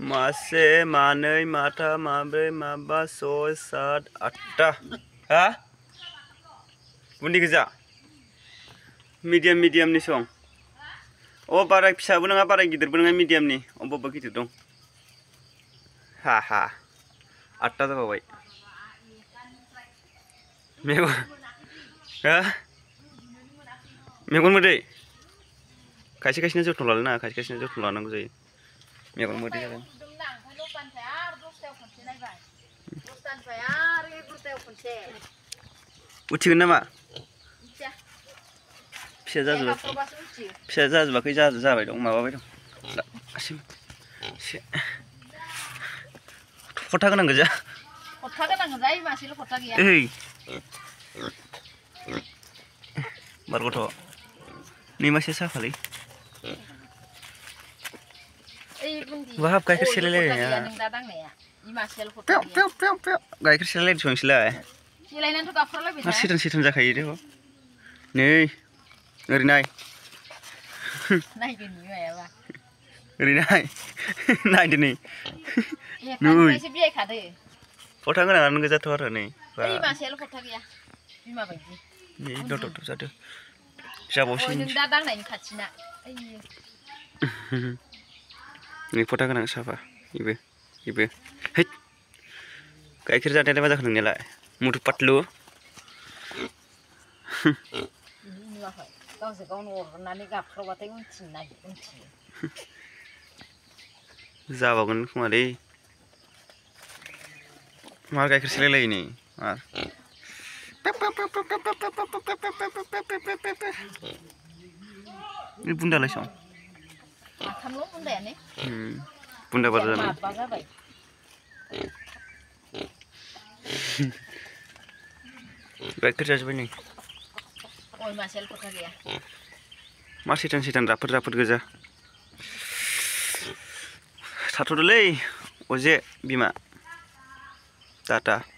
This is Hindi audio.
मासे मानै माथा माब्रै माबा सय सात आठथा हा गुन्दै गोजा मिडियाम मिडियामनि सं अ बारा फिसाबो नङा बारा गिदिरबो नङा मिडियामनि अबेबा गिदिर दं हा हा आठथा जाबाय मेगन हा मेगन मोदै खायसे खायसेना जोथोन लानो नाङा खायसे खायसेना जोथोन लानांगौ जायो Mirang mudi kan. Uci kenapa? udah jadi apa? Bisa jadi apa? Bisa jadi apa? Dong, mau apa dong? Asim, si. Kotak kan enggak jah? Kotak kan enggak jah? Ini masih lo kotak ya? Hei. Baru kotak. Ini masih siapa lagi? वहाँ गाय के सेले ले प्याव प्याव प्याव प्याव गाय के सेले ले छोंग सिला सेले ना तो काफर ले बिना सिटन सिटन जा खाई देखो नै ओरै नाय नाय दिनै मायाबा ओरै नाय नाय दिनै नुय एसे बियाय खादो फटा गोनाङानो गोजाथ' आरो नै ओइ मासेल' फटा गैया बिमा बायदि नै दद दद जादो जाबावसिन नों दा दांनायनि खाथिना नै फटा गोनां साफा इबो इबो हैद गाइखेर जानायालाय मा जाखो नोंनियालाय मुथु पातलु गावजों गावनो अरनानै गाबख्रावबाथाय खोमालै मार गाइखेर सेलायलायो मार बुन्दालाय बुन्दा बारा जाबाय माबा जाबाय गाइखेर जाजोब्बाय नै अय मासेल मा सैथान सैथान राफोद राफोद गोजा थाथ'दोलै अजे बिमा टाटा